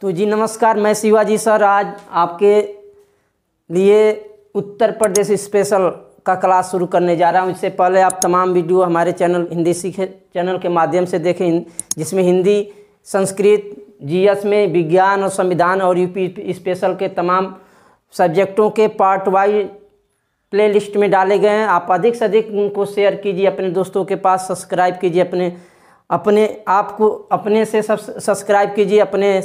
तो जी नमस्कार मैं शिवाजी सर आज आपके लिए उत्तर प्रदेश स्पेशल का क्लास शुरू करने जा रहा हूँ इससे पहले आप तमाम वीडियो हमारे चैनल हिंदी सीखे चैनल के माध्यम से देखें जिसमें हिंदी संस्कृत जीएस में विज्ञान और संविधान और यूपी स्पेशल के तमाम सब्जेक्टों के पार्ट वाइज प्ले लिस्ट में डाले गए हैं आप अधिक से अधिक उनको शेयर कीजिए अपने दोस्तों के पास सब्सक्राइब कीजिए अपने अपने आप को अपने से सब्सक्राइब कीजिए अपने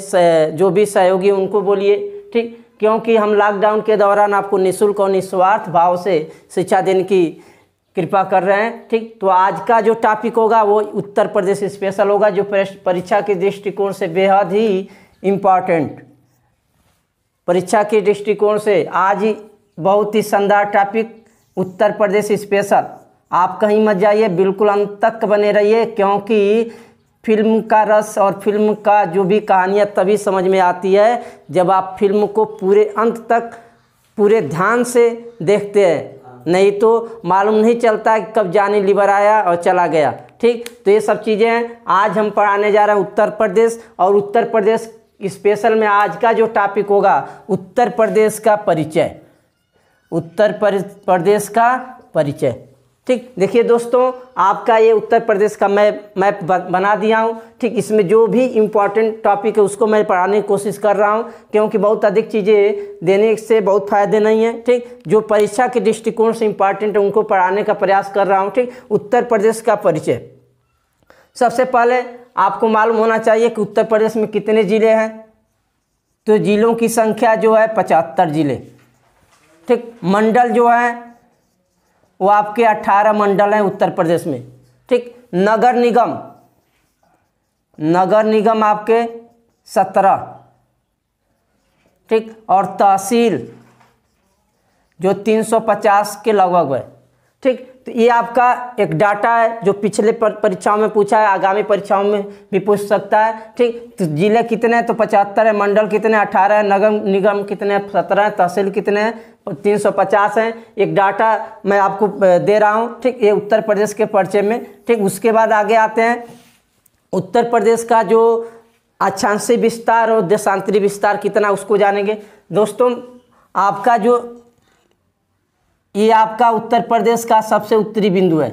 जो भी सहयोगी उनको बोलिए ठीक क्योंकि हम लॉकडाउन के दौरान आपको निःशुल्क और निस्वार्थ भाव से शिक्षा देने की कृपा कर रहे हैं ठीक तो आज का जो टॉपिक होगा वो उत्तर प्रदेश स्पेशल होगा जो परीक्षा के दृष्टिकोण से बेहद ही इम्पॉर्टेंट परीक्षा के दृष्टिकोण से आज ही बहुत ही शानदार टॉपिक उत्तर प्रदेश स्पेशल आप कहीं मत जाइए बिल्कुल अंत तक बने रहिए क्योंकि फिल्म का रस और फिल्म का जो भी कहानियाँ तभी समझ में आती है जब आप फिल्म को पूरे अंत तक पूरे ध्यान से देखते हैं नहीं तो मालूम नहीं चलता कि कब जाने लिवर आया और चला गया ठीक तो ये सब चीज़ें हैं आज हम पढ़ाने जा रहे हैं उत्तर प्रदेश और उत्तर प्रदेश स्पेशल में आज का जो टॉपिक होगा उत्तर प्रदेश का परिचय उत्तर प्रदेश का परिचय ठीक देखिए दोस्तों आपका ये उत्तर प्रदेश का मैप मैप बना दिया हूँ ठीक इसमें जो भी इम्पॉर्टेंट टॉपिक है उसको मैं पढ़ाने की कोशिश कर रहा हूँ क्योंकि बहुत अधिक चीज़ें देने से बहुत फ़ायदे नहीं है ठीक जो परीक्षा के दृष्टिकोण से इम्पॉर्टेंट है उनको पढ़ाने का प्रयास कर रहा हूँ ठीक उत्तर प्रदेश का परिचय सबसे पहले आपको मालूम होना चाहिए कि उत्तर प्रदेश में कितने ज़िले हैं तो ज़िलों की संख्या जो है पचहत्तर ज़िले ठीक मंडल जो है वो आपके अट्ठारह मंडल हैं उत्तर प्रदेश में ठीक नगर निगम नगर निगम आपके सत्रह ठीक और तहसील जो 350 के लगभग है ठीक तो ये आपका एक डाटा है जो पिछले परीक्षाओं में पूछा है आगामी परीक्षाओं में भी पूछ सकता है ठीक तो जिले कितने हैं तो पचहत्तर है मंडल कितने अठारह है नगर निगम कितने सत्रह है तहसील कितने हैं तीन सौ पचास हैं एक डाटा मैं आपको दे रहा हूँ ठीक ये उत्तर प्रदेश के पर्चे में ठीक उसके बाद आगे आते हैं उत्तर प्रदेश का जो अच्छांशी विस्तार और देशांतरी विस्तार कितना उसको जानेंगे दोस्तों आपका जो ये आपका उत्तर प्रदेश का सबसे उत्तरी बिंदु है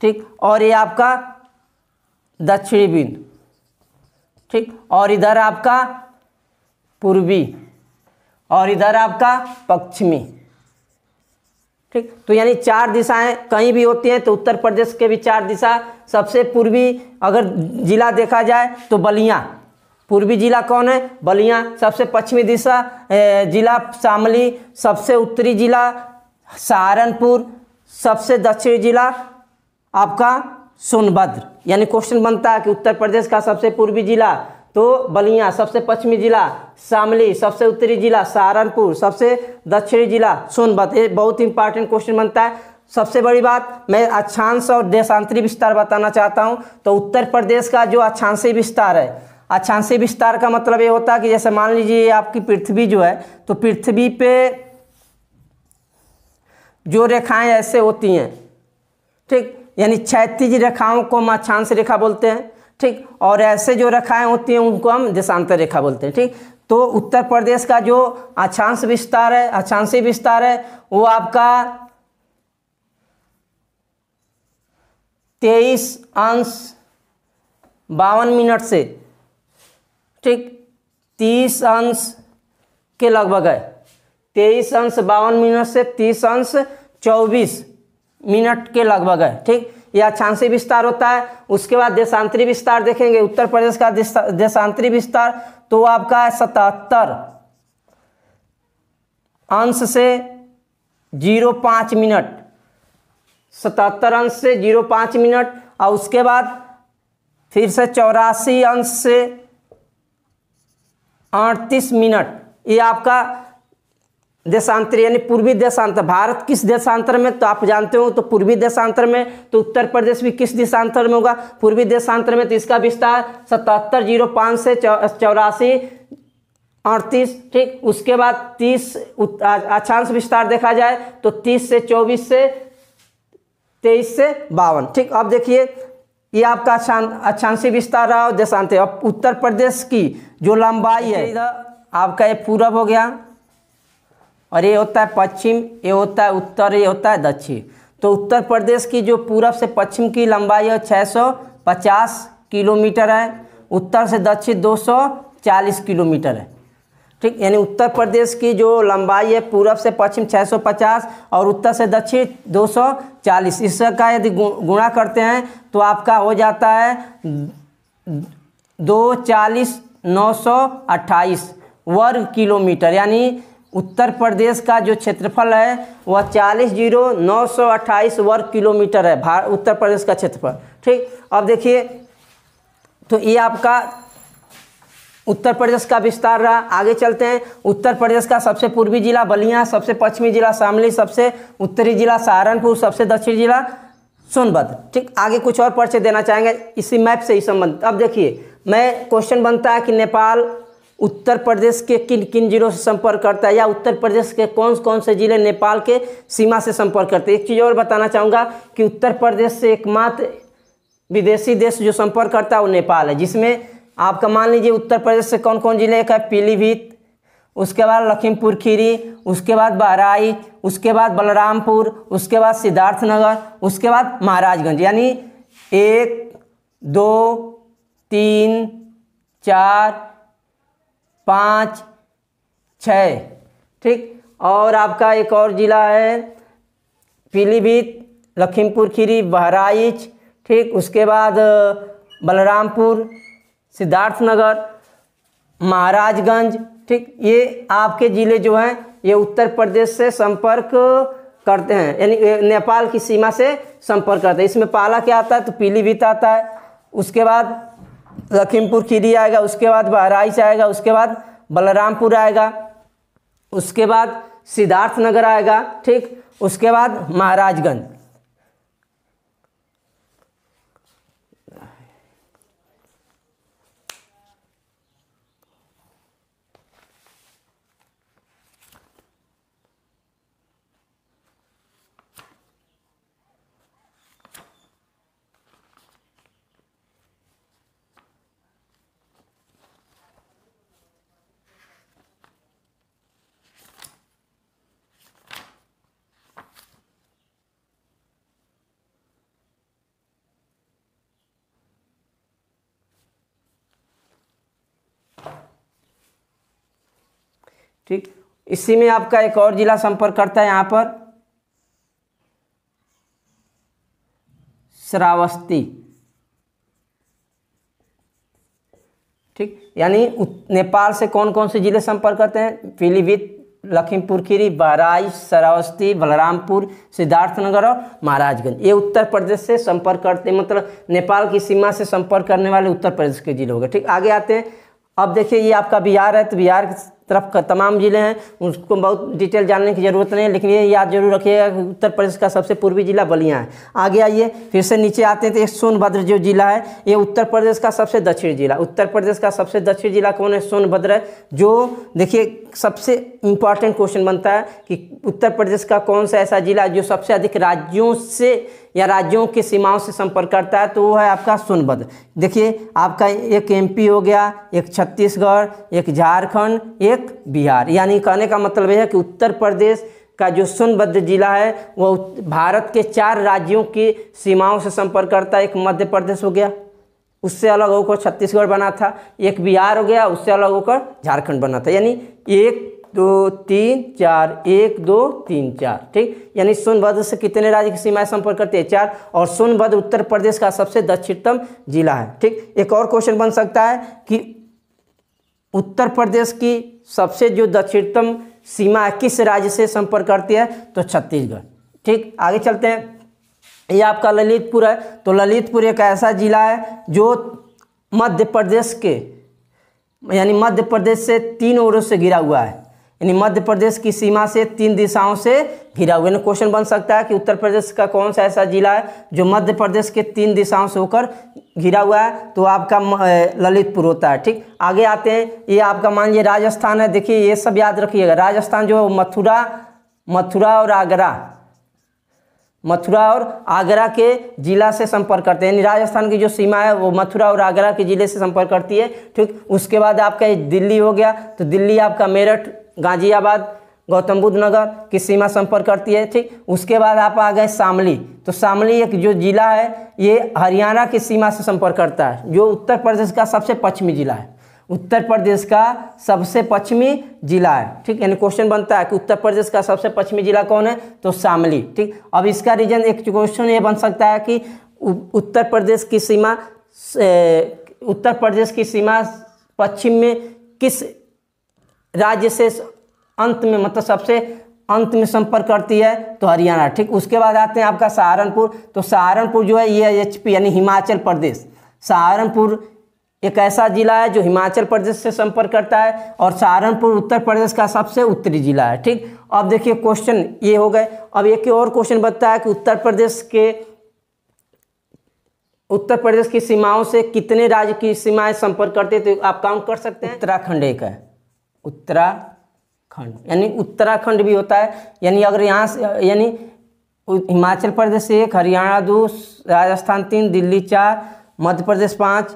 ठीक और ये आपका दक्षिणी बिंदु ठीक और इधर आपका पूर्वी और इधर आपका पश्चिमी ठीक तो यानी चार दिशाएं कहीं भी होती हैं तो उत्तर प्रदेश के भी चार दिशा सबसे पूर्वी अगर जिला देखा जाए तो बलिया पूर्वी जिला कौन है बलिया सबसे पश्चिमी दिशा जिला शामली सबसे उत्तरी जिला सहारनपुर सबसे दक्षिणी जिला आपका सोनभद्र यानी क्वेश्चन बनता है कि उत्तर प्रदेश का सबसे पूर्वी जिला तो बलिया सबसे पश्चिमी जिला शामली सबसे उत्तरी जिला सहारनपुर सबसे दक्षिणी जिला सोनभद्र ये बहुत इंपॉर्टेंट क्वेश्चन बनता है सबसे बड़ी बात मैं अक्षांश और देशांतरी विस्तार बताना चाहता हूँ तो उत्तर प्रदेश का जो अक्षांशी विस्तार है अक्षांशी विस्तार का मतलब ये होता है कि जैसे मान लीजिए आपकी पृथ्वी जो है तो पृथ्वी पे जो रेखाएं ऐसे होती हैं ठीक यानी क्षैतिज रेखाओं को हम अक्षांश रेखा बोलते हैं ठीक और ऐसे जो रेखाएं होती हैं उनको हम देशांतर रेखा बोलते हैं ठीक तो उत्तर प्रदेश का जो अक्षांश विस्तार है अक्षांशी विस्तार है वो आपका तेईस अंश बावन मिनट से ठीक तीस अंश के लगभग है तेईस अंश बावन मिनट से तीस अंश चौबीस मिनट के लगभग है ठीक या अक्षांशी विस्तार होता है उसके बाद देशांतरी विस्तार देखेंगे उत्तर प्रदेश का देशांतरी विस्तार तो आपका है सतहत्तर अंश से जीरो पाँच मिनट सतहत्तर अंश से जीरो पाँच मिनट और उसके बाद फिर से चौरासी अंश से अड़तीस मिनट ये आपका देशांतर यानी पूर्वी देशांतर भारत किस देशांतर में तो आप जानते हो तो पूर्वी देशांतर में तो उत्तर प्रदेश भी किस देशांतर में होगा पूर्वी देशांतर में तो इसका विस्तार सतहत्तर जीरो पाँच से चौरासी अड़तीस ठीक उसके बाद तीस अक्षांश विस्तार देखा जाए तो तीस से चौबीस से तेईस से बावन ठीक अब देखिए ये आपका अक्षांशी विस्तार रहा देशांतर अब उत्तर प्रदेश की जो लंबाई है आपका ये पूरब हो गया और ये होता है पश्चिम ये होता है उत्तर ये होता है दक्षिण तो उत्तर प्रदेश की जो पूरब से पश्चिम की लंबाई है पचास किलोमीटर है उत्तर से दक्षिण 240 किलोमीटर है ठीक यानी उत्तर प्रदेश की जो लंबाई है पूरब से पश्चिम 650 और उत्तर से दक्षिण 240 इसका यदि गुणा करते हैं तो आपका हो जाता है दो चालीस नौ सौ अट्ठाईस वर्ग किलोमीटर यानी उत्तर प्रदेश का जो क्षेत्रफल है वह चालीस जीरो नौ सौ अट्ठाईस वर्ग किलोमीटर है भार उत्तर प्रदेश का क्षेत्रफल ठीक अब देखिए तो ये आपका उत्तर प्रदेश का विस्तार रहा आगे चलते हैं उत्तर प्रदेश का सबसे पूर्वी जिला बलिया सबसे पश्चिमी जिला शामली सबसे उत्तरी जिला सहारनपुर सबसे दक्षिणी जिला सोनभद्र ठीक आगे कुछ और पर्चे देना चाहेंगे इसी मैप से ही संबंध अब देखिए मैं क्वेश्चन बनता है कि नेपाल उत्तर प्रदेश के किन किन जिलों से संपर्क करता है या उत्तर प्रदेश के कौन कौन से ज़िले नेपाल के सीमा से संपर्क करते हैं एक चीज़ और बताना चाहूँगा कि उत्तर प्रदेश से एकमात्र विदेशी देश जो संपर्क करता है वो नेपाल है जिसमें आपका मान लीजिए उत्तर प्रदेश से कौन कौन जिले का पीलीभीत उसके बाद लखीमपुर खीरी उसके बाद बहराई उसके बाद बलरामपुर उसके बाद सिद्धार्थनगर उसके बाद महाराजगंज यानी एक दो तीन चार पाँच छ ठीक और आपका एक और ज़िला है पीलीभीत लखीमपुर खीरी बहराइच ठीक उसके बाद बलरामपुर सिद्धार्थ नगर महाराजगंज ठीक ये आपके ज़िले जो हैं ये उत्तर प्रदेश से संपर्क करते हैं यानी नेपाल की सीमा से संपर्क करते हैं इसमें पाला क्या आता है तो पीलीभीत आता है उसके बाद लखीमपुर खीरी आएगा उसके बाद बहराइच आएगा उसके बाद बलरामपुर आएगा उसके बाद सिद्धार्थनगर आएगा ठीक उसके बाद महाराजगंज ठीक इसी में आपका एक और जिला संपर्क करता है यहाँ पर श्रावस्ती ठीक यानी नेपाल से कौन कौन से ज़िले संपर्क करते हैं पीलीभीत लखीमपुर खीरी बहराइच श्रावस्ती बलरामपुर सिद्धार्थनगर और महाराजगंज ये उत्तर प्रदेश से संपर्क करते मतलब नेपाल की सीमा से संपर्क करने वाले उत्तर प्रदेश के जिले हो गए ठीक आगे आते हैं अब देखिए ये आपका बिहार है तो बिहार तरफ का तमाम ज़िले हैं उसको बहुत डिटेल जानने की ज़रूरत नहीं है लेकिन ये याद जरूर रखिएगा कि उत्तर प्रदेश का सबसे पूर्वी ज़िला बलिया है आगे आइए फिर से नीचे आते हैं तो एक सोनभद्र जो ज़िला है ये उत्तर प्रदेश का सबसे दक्षिण ज़िला उत्तर प्रदेश का सबसे दक्षिण ज़िला कौन है सोनभद्र है जो देखिए सबसे इम्पॉर्टेंट क्वेश्चन बनता है कि उत्तर प्रदेश का कौन सा ऐसा ज़िला जो सबसे अधिक राज्यों से या राज्यों की सीमाओं से संपर्क करता है तो वो है आपका सोनभद्र देखिए आपका एक एमपी हो गया एक छत्तीसगढ़ एक झारखंड एक एक बिहार यानी कहने का मतलब यह है कि उत्तर प्रदेश का जो सोनभद्र जिला है वह भारत के चार राज्यों की सीमाओं से संपर्क करता है एक मध्य प्रदेश हो गया उससे अलग होकर छत्तीसगढ़ बना था एक बिहार हो गया उससे अलग होकर झारखंड बना था यानी एक दो तीन चार एक दो तीन चार ठीक यानी सोनभद्र से कितने राज्य की सीमाएं संपर्क करते हैं चार और सोनभद्र उत्तर प्रदेश का सबसे दक्षिणतम जिला है ठीक एक और क्वेश्चन बन सकता है कि उत्तर प्रदेश की सबसे जो दक्षिणतम सीमा किस राज्य से संपर्क करती है तो छत्तीसगढ़ ठीक आगे चलते हैं ये आपका ललितपुर है तो ललितपुर एक ऐसा जिला है जो मध्य प्रदेश के यानी मध्य प्रदेश से तीन ओरों से घिरा हुआ है यानी मध्य प्रदेश की सीमा से तीन दिशाओं से घिरा हुआ यानी क्वेश्चन बन सकता है कि उत्तर प्रदेश का कौन सा ऐसा जिला है जो मध्य प्रदेश के तीन दिशाओं से होकर घिरा हुआ है तो आपका ललितपुर होता है ठीक आगे आते हैं ये आपका मान लीजिए राजस्थान है देखिए ये सब याद रखिएगा राजस्थान जो है मथुरा मथुरा और आगरा मथुरा और आगरा के जिला से संपर्क करते हैं यानी राजस्थान की जो सीमा है वो मथुरा और आगरा के जिले से संपर्क करती है ठीक उसके बाद आपका दिल्ली हो गया तो दिल्ली आपका मेरठ गाजियाबाद गौतम बुद्ध नगर की सीमा संपर्क करती है ठीक उसके बाद आप आ गए शामली तो शामली एक जो ज़िला है ये हरियाणा की सीमा से संपर्क करता है जो उत्तर प्रदेश का सबसे पश्चिमी जिला है उत्तर प्रदेश का सबसे पश्चिमी जिला है ठीक यानी क्वेश्चन बनता है कि उत्तर प्रदेश का सबसे पश्चिमी जिला कौन है तो शामली ठीक अब इसका रीजन एक क्वेश्चन ये बन सकता है कि उत्तर प्रदेश की सीमा उत्तर प्रदेश की सीमा पश्चिम में किस राज्य से अंत में मतलब सबसे अंत में संपर्क करती है तो हरियाणा ठीक उसके बाद आते हैं आपका सहारनपुर तो सहारनपुर जो है ये एच यानी हिमाचल प्रदेश सहारनपुर एक ऐसा ज़िला है जो हिमाचल प्रदेश से संपर्क करता है और सहारनपुर उत्तर प्रदेश का सबसे उत्तरी जिला है ठीक अब देखिए क्वेश्चन ये हो गए अब एक और क्वेश्चन बताता है कि उत्तर प्रदेश के उत्तर प्रदेश की सीमाओं से कितने राज्य की सीमाएं संपर्क करते हैं तो आप काउंट कर सकते हैं उत्तराखंड एक है उत्तराखंड यानी उत्तराखंड भी होता है यानी अगर यहाँ से यानी हिमाचल प्रदेश एक हरियाणा दो राजस्थान तीन दिल्ली चार मध्य प्रदेश पाँच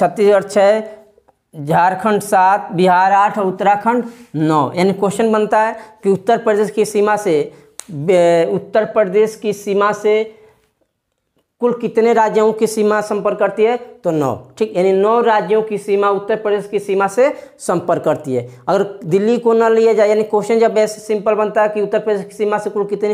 छत्तीसगढ़ छः झारखंड सात बिहार आठ और उत्तराखंड नौ यानी क्वेश्चन बनता है कि उत्तर प्रदेश की सीमा से उत्तर प्रदेश की सीमा से कुल कितने राज्यों की सीमा संपर्क करती है तो नौ ठीक यानी नौ राज्यों की सीमा उत्तर प्रदेश की सीमा से संपर्क करती है अगर दिल्ली को न लिया जाए यानी क्वेश्चन जब ऐसे सिंपल बनता है कि उत्तर प्रदेश की सीमा से कुल कितने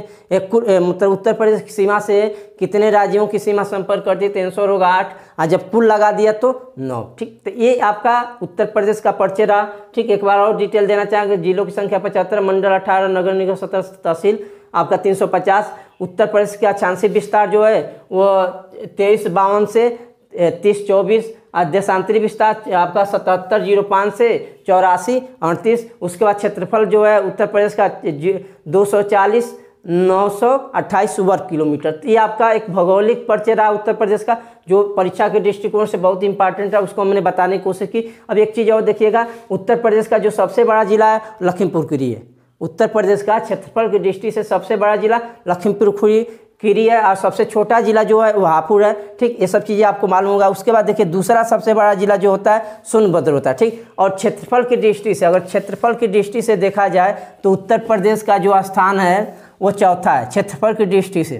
मतलब उत्तर प्रदेश की सीमा से कितने राज्यों की सीमा संपर्क करती है तो आंसर होगा आठ और जब कुल लगा दिया तो नौ ठीक तो ये आपका उत्तर प्रदेश का पर्चे रहा ठीक एक बार और डिटेल देना चाहेंगे जिलों की संख्या पचहत्तर मंडल अठारह नगर निगम सत्रह तहसील आपका 350 उत्तर प्रदेश का छांसी विस्तार जो है वो तेईस बावन से तीस चौबीस देशांतरी विस्तार आपका सतहत्तर जीरो पाँच से चौरासी अड़तीस उसके बाद क्षेत्रफल जो है उत्तर प्रदेश का दो सौ चालीस नौ सौ अट्ठाईस वर्ग किलोमीटर तो ये आपका एक भौगोलिक परिचय रहा उत्तर प्रदेश का जो परीक्षा के दृष्टिकोण से बहुत इंपॉर्टेंट है उसको हमने बताने की कोशिश की अब एक चीज़ और देखिएगा उत्तर प्रदेश का जो सबसे बड़ा जिला है लखीमपुर खीरी है उत्तर प्रदेश का क्षेत्रफल की दृष्टि से सबसे बड़ा जिला लखीमपुर खुरी किरी है और सबसे छोटा जिला जो है वो हापुर है ठीक ये सब चीज़ें आपको मालूम होगा उसके बाद देखिए दूसरा सबसे बड़ा जिला जो होता है सोनभद्र होता है ठीक और क्षेत्रफल की दृष्टि से अगर क्षेत्रफल की दृष्टि से देखा जाए तो उत्तर प्रदेश का जो स्थान है वो चौथा है क्षेत्रफल की दृष्टि से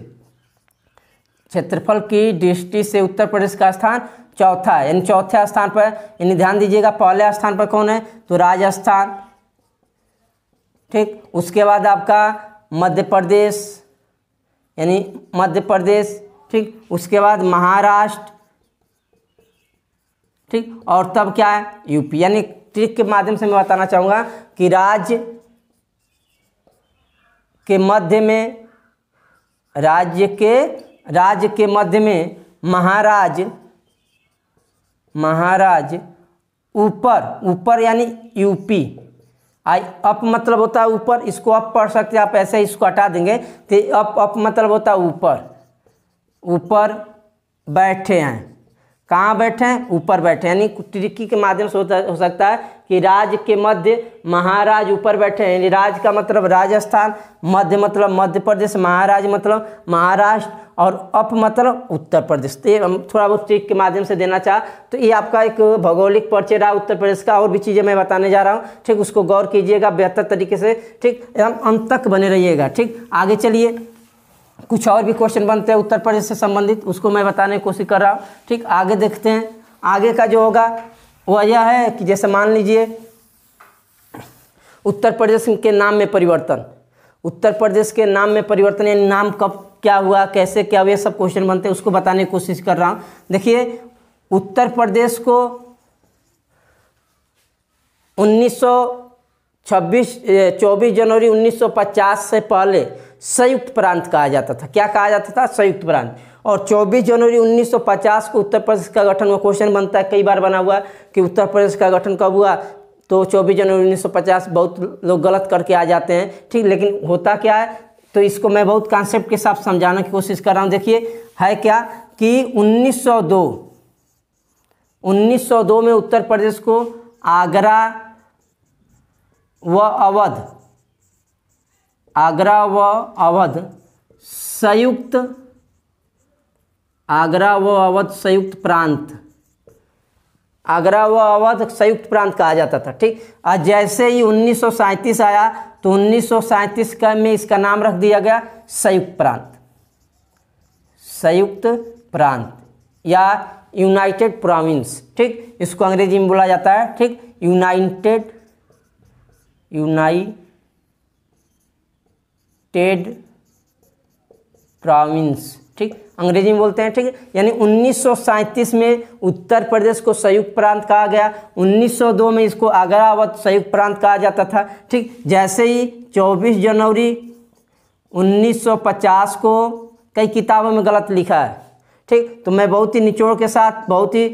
क्षेत्रफल की दृष्टि से उत्तर प्रदेश का स्थान चौथा है यानी चौथे स्थान पर यानी ध्यान दीजिएगा पहले स्थान पर कौन है तो राजस्थान ठीक उसके बाद आपका मध्य प्रदेश यानी मध्य प्रदेश ठीक उसके बाद महाराष्ट्र ठीक और तब क्या है यूपी यानी ट्रिक के माध्यम से मैं बताना चाहूँगा कि राज्य के मध्य में राज्य के राज्य के मध्य में महाराज महाराज ऊपर ऊपर यानी यूपी आई अप मतलब होता है ऊपर इसको अप पढ़ सकते हैं आप ऐसे इसको हटा देंगे तो अप अप मतलब होता है ऊपर ऊपर बैठे हैं कहाँ बैठे हैं ऊपर बैठे यानी ट्रिकी के माध्यम से होता हो सकता है कि राज्य के मध्य महाराज ऊपर बैठे हैं यानी राज्य का मतलब राजस्थान मध्य मतलब मध्य प्रदेश महाराज मतलब महाराष्ट्र और अप मतलब उत्तर प्रदेश तो ये हम थोड़ा बहुत ट्रिक के माध्यम से देना चाह तो ये आपका एक भौगोलिक परिचय रहा उत्तर प्रदेश का और भी चीज़ें मैं बताने जा रहा हूँ ठीक उसको गौर कीजिएगा बेहतर तरीके से ठीक एकदम अंत तक बने रहिएगा ठीक आगे चलिए कुछ और भी क्वेश्चन बनते हैं उत्तर प्रदेश से संबंधित उसको मैं बताने की कोशिश कर रहा हूँ ठीक आगे देखते हैं आगे का जो होगा वह यह है कि जैसे मान लीजिए उत्तर प्रदेश के नाम में परिवर्तन उत्तर प्रदेश के नाम में परिवर्तन यानी नाम कब क्या हुआ कैसे क्या हुआ सब क्वेश्चन बनते हैं उसको बताने की कोशिश कर रहा हूँ देखिए उत्तर प्रदेश को 1926 24 जनवरी 1950 से पहले संयुक्त प्रांत कहा जाता था क्या कहा जाता था संयुक्त प्रांत और 24 जनवरी 1950 को उत्तर प्रदेश का गठन में क्वेश्चन बनता है कई बार बना हुआ कि उत्तर प्रदेश का गठन कब हुआ तो 24 जनवरी 1950 बहुत लोग गलत करके आ जाते हैं ठीक लेकिन होता क्या है तो इसको मैं बहुत कॉन्सेप्ट के साथ समझाने की कोशिश कर रहा हूँ देखिए है क्या कि 1902 1902 में उत्तर प्रदेश को आगरा व अवध आगरा व अवध संयुक्त आगरा व अवध संयुक्त प्रांत आगरा व अवध संयुक्त प्रांत कहा जाता था ठीक और जैसे ही उन्नीस आया तो उन्नीस का में इसका नाम रख दिया गया संयुक्त प्रांत संयुक्त प्रांत या यूनाइटेड प्रोविंस ठीक इसको अंग्रेजी में बोला जाता है ठीक यूनाइटेड यूनाइट टेड प्रोविंस ठीक अंग्रेजी में बोलते हैं ठीक है यानी उन्नीस में उत्तर प्रदेश को संयुक्त प्रांत कहा गया 1902 में इसको आगरा व संयुक्त प्रांत कहा जाता था ठीक जैसे ही 24 जनवरी 1950 को कई किताबों में गलत लिखा है ठीक तो मैं बहुत ही निचोड़ के साथ बहुत ही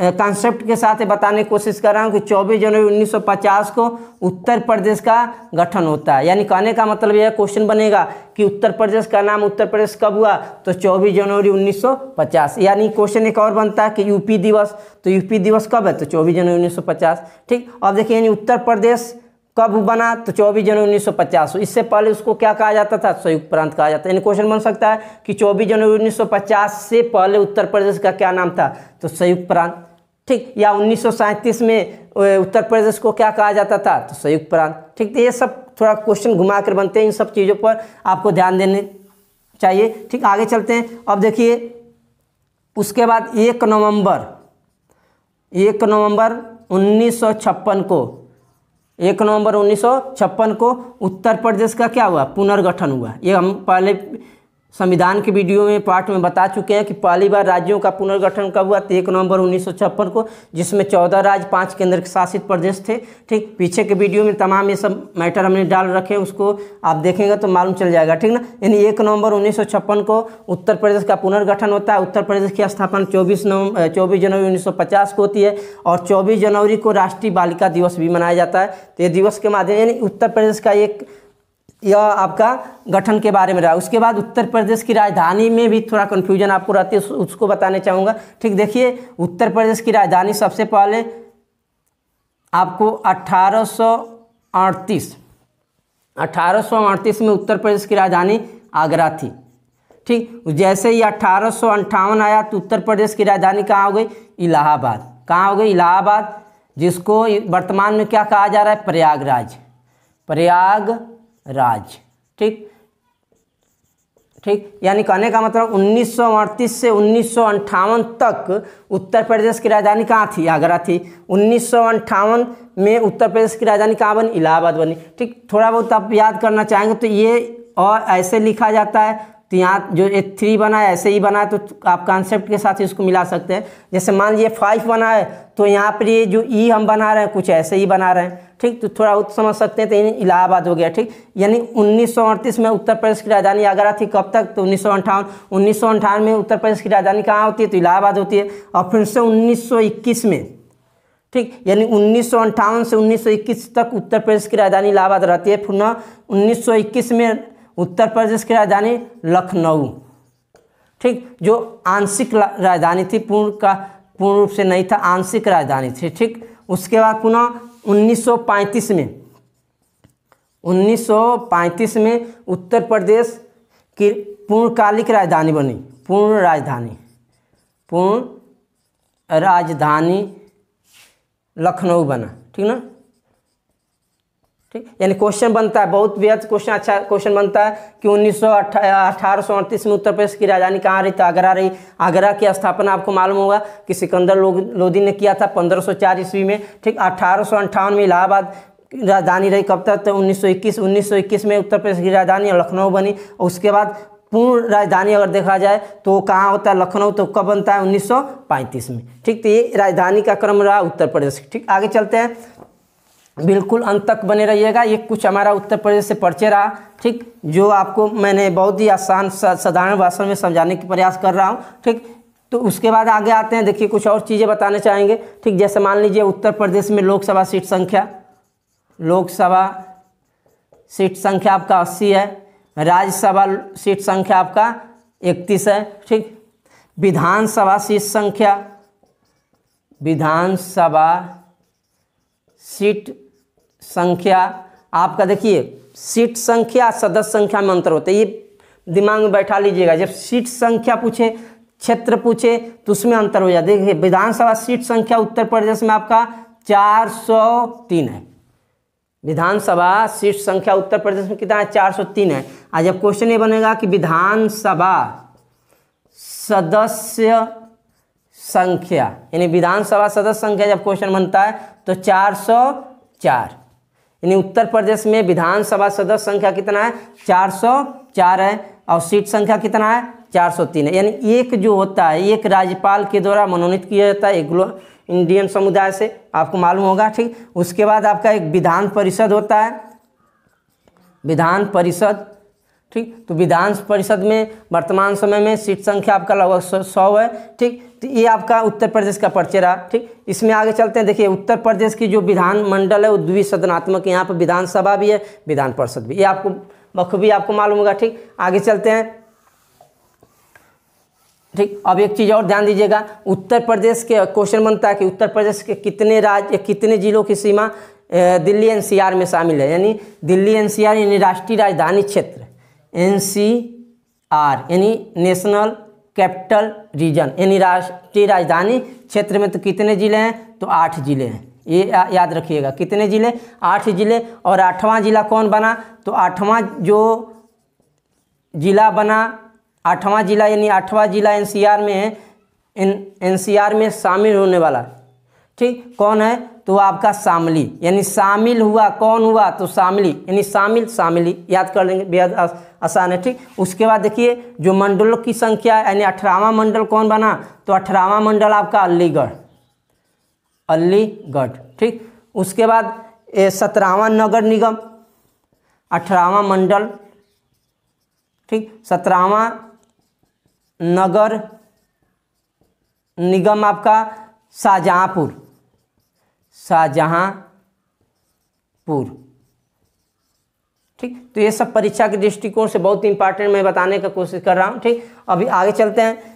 कॉन्सेप्ट के साथ बताने की कोशिश कर रहा हूँ कि 24 जनवरी 1950 को उत्तर प्रदेश का गठन होता है यानी कहने का मतलब यह क्वेश्चन बनेगा कि उत्तर प्रदेश का नाम उत्तर प्रदेश कब हुआ तो 24 जनवरी 1950 यानी क्वेश्चन एक और बनता है कि यूपी दिवस तो यूपी दिवस कब है तो 24 जनवरी 1950 ठीक अब देखिए यानी उत्तर प्रदेश कब बना तो 24 जनवरी 1950 इससे पहले उसको क्या कहा जाता था संयुक्त प्रांत कहा जाता है यानी क्वेश्चन बन सकता है कि 24 जनवरी 1950 से पहले उत्तर प्रदेश का क्या नाम था तो संयुक्त प्रांत ठीक या उन्नीस में उत्तर प्रदेश को क्या कहा जाता था तो संयुक्त प्रांत ठीक तो ये सब थोड़ा क्वेश्चन घुमा कर बनते हैं इन सब चीज़ों पर आपको ध्यान देने चाहिए ठीक आगे चलते हैं अब देखिए उसके बाद एक नवंबर एक नवंबर 1956 को एक नवंबर 1956 को उत्तर प्रदेश का क्या हुआ पुनर्गठन हुआ ये हम पहले संविधान के वीडियो में पार्ट में बता चुके हैं कि पहली बार राज्यों का पुनर्गठन कब हुआ तो एक नवंबर उन्नीस को जिसमें चौदह राज्य पाँच केंद्र शासित प्रदेश थे ठीक पीछे के वीडियो में तमाम ये सब मैटर हमने डाल रखे हैं उसको आप देखेंगे तो मालूम चल जाएगा ठीक ना यानी एक नवंबर उन्नीस को उत्तर प्रदेश का पुनर्गठन होता है उत्तर प्रदेश की स्थापना चौबीस नवंबर चौबीस जनवरी उन्नीस को होती है और चौबीस जनवरी को राष्ट्रीय बालिका दिवस भी मनाया जाता है तो ये दिवस के माध्यम यानी उत्तर प्रदेश का एक यह आपका गठन के बारे में रहा उसके बाद उत्तर प्रदेश की राजधानी में भी थोड़ा कन्फ्यूजन आपको रहती है उसको बताने चाहूँगा ठीक देखिए उत्तर प्रदेश की राजधानी सबसे पहले आपको अठारह सौ में उत्तर प्रदेश की राजधानी आगरा थी ठीक जैसे ही अठारह आया तो उत्तर प्रदेश की राजधानी कहाँ हो गई इलाहाबाद कहाँ हो गई इलाहाबाद जिसको वर्तमान में क्या कहा जा रहा है प्रयागराज प्रयाग राज ठीक ठीक यानी कहने का मतलब उन्नीस से उन्नीस तक उत्तर प्रदेश की राजधानी कहाँ थी आगरा थी उन्नीस में उत्तर प्रदेश की राजधानी कहाँ बनी इलाहाबाद बनी ठीक थोड़ा बहुत आप याद करना चाहेंगे तो ये और ऐसे लिखा जाता है तो यहाँ जो ये थ्री बना है ऐसे ही बना है तो आप कॉन्सेप्ट के साथ इसको मिला सकते हैं जैसे मान लीजिए फाइव बना है तो यहाँ पर ये जो ई e हम बना रहे हैं कुछ ऐसे ही बना रहे हैं ठीक तो थोड़ा समझ सकते हैं तो यानी इलाहाबाद हो गया ठीक यानी उन्नीस में उत्तर प्रदेश की राजधानी आगरा थी कब तक तो उन्नीस सौ अंठावन में उत्तर प्रदेश की राजधानी कहाँ होती है तो इलाहाबाद होती है और फिर से उन्नीस में ठीक यानी उन्नीस से 1921 तक उत्तर प्रदेश की राजधानी इलाहाबाद रहती है पुनः 1921 में उत्तर प्रदेश की राजधानी लखनऊ ठीक जो आंशिक राजधानी थी पूर्ण का पूर्ण रूप से नहीं था आंशिक राजधानी थी ठीक उसके बाद पुनः 1935 में 1935 में उत्तर प्रदेश की पूर्णकालिक राजधानी बनी पूर्ण राजधानी पूर्ण राजधानी लखनऊ बना ठीक ना ठीक यानी क्वेश्चन बनता है बहुत बेहद क्वेश्चन अच्छा क्वेश्चन बनता है कि उन्नीस सौ में उत्तर प्रदेश की राजधानी कहाँ रही तो आगरा रही आगरा की स्थापना आपको मालूम होगा कि सिकंदर लोधी ने किया था 1504 ईस्वी में ठीक अठारह में इलाहाबाद राजधानी रही कब तक तो 1921 1921 में उत्तर प्रदेश की राजधानी लखनऊ बनी और उसके बाद पूर्ण राजधानी अगर देखा जाए तो कहाँ होता है लखनऊ तो कब बनता है उन्नीस में ठीक तो ये राजधानी का क्रम रहा उत्तर प्रदेश ठीक आगे चलते हैं बिल्कुल अंत तक बने रहिएगा ये कुछ हमारा उत्तर प्रदेश से पर्चे रहा ठीक जो आपको मैंने बहुत ही आसान साधारण भाषण में समझाने की प्रयास कर रहा हूँ ठीक तो उसके बाद आगे आते हैं देखिए कुछ और चीज़ें बताने चाहेंगे ठीक जैसे मान लीजिए उत्तर प्रदेश में लोकसभा सीट संख्या लोकसभा सीट संख्या आपका अस्सी है राज्यसभा सीट संख्या आपका इकतीस है ठीक विधानसभा सीट संख्या विधानसभा सीट संख्या आपका देखिए सीट संख्या सदस्य संख्या में अंतर होता है ये दिमाग में बैठा लीजिएगा जब सीट संख्या पूछे क्षेत्र पूछे तो उसमें अंतर हो जाए देखिए विधानसभा सीट संख्या उत्तर प्रदेश में आपका चार सौ तीन है विधानसभा सीट संख्या उत्तर प्रदेश में कितना है चार सौ तीन है आज जब क्वेश्चन ये बनेगा कि विधानसभा सदस्य संख्या यानी विधानसभा सदस्य संख्या जब क्वेश्चन बनता है तो चार सौ चार यानी उत्तर प्रदेश में विधानसभा सदस्य संख्या कितना है 404 है और सीट संख्या कितना है 403 है यानी एक जो होता है एक राज्यपाल के द्वारा मनोनीत किया जाता है एक इंडियन समुदाय से आपको मालूम होगा ठीक उसके बाद आपका एक विधान परिषद होता है विधान परिषद ठीक तो विधान परिषद में वर्तमान समय में सीट संख्या आपका लगभग सौ है ठीक तो ये आपका उत्तर प्रदेश का पर्चे रहा ठीक इसमें आगे चलते हैं देखिए उत्तर प्रदेश की जो विधान मंडल है वो द्विसदनात्मक यहाँ पर विधानसभा भी है विधान परिषद भी ये आपको बखूबी आपको मालूम होगा ठीक आगे चलते हैं ठीक अब एक चीज़ और ध्यान दीजिएगा उत्तर प्रदेश के क्वेश्चन बनता है कि उत्तर प्रदेश के कितने राज्य कितने जिलों की सीमा दिल्ली एनसीआर में शामिल है यानी दिल्ली एनसीआर यानी राष्ट्रीय राजधानी क्षेत्र एन सी आर यानी नेशनल कैपिटल रीजन यानी राष्ट्रीय राजधानी क्षेत्र में तो कितने ज़िले हैं तो आठ ज़िले हैं ये या, याद रखिएगा कितने ज़िले आठ ज़िले और आठवां ज़िला कौन बना तो आठवां जो ज़िला बना आठवां ज़िला यानी आठवां ज़िला एनसीआर में है एन आर में शामिल होने वाला ठीक कौन है तो आपका शामली यानी शामिल हुआ कौन हुआ तो शामली यानी शामिल शामिली याद कर लेंगे बेहद आसान है ठीक उसके बाद देखिए जो मंडलों की संख्या यानी अठारहवा मंडल कौन बना तो अठारहवा मंडल आपका अलीगढ़ अलीगढ़ ठीक उसके बाद सत्रहवा नगर निगम अठारहवा मंडल ठीक सत्रहवा नगर निगम आपका शाहजहाँपुर शाहजहाँपुर ठीक तो ये सब परीक्षा के दृष्टिकोण से बहुत इंपॉर्टेंट मैं बताने का कोशिश कर रहा हूँ ठीक अभी आगे चलते हैं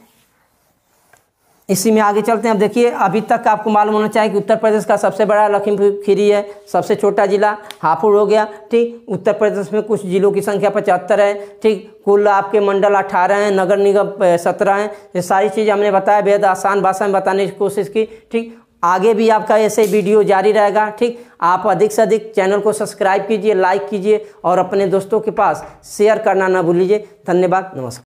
इसी में आगे चलते हैं अब देखिए अभी तक आपको मालूम होना चाहिए कि उत्तर प्रदेश का सबसे बड़ा लखीमपुर खीरी है सबसे छोटा जिला हापुड़ हो गया ठीक उत्तर प्रदेश में कुछ जिलों की संख्या पचहत्तर है ठीक कुल आपके मंडल अठारह हैं नगर निगम सत्रह हैं ये सारी चीज़ हमने बताया बेहद आसान भाषा में बताने की कोशिश की ठीक आगे भी आपका ऐसे वीडियो जारी रहेगा ठीक आप अधिक से अधिक चैनल को सब्सक्राइब कीजिए लाइक कीजिए और अपने दोस्तों के पास शेयर करना ना भूलिए धन्यवाद नमस्कार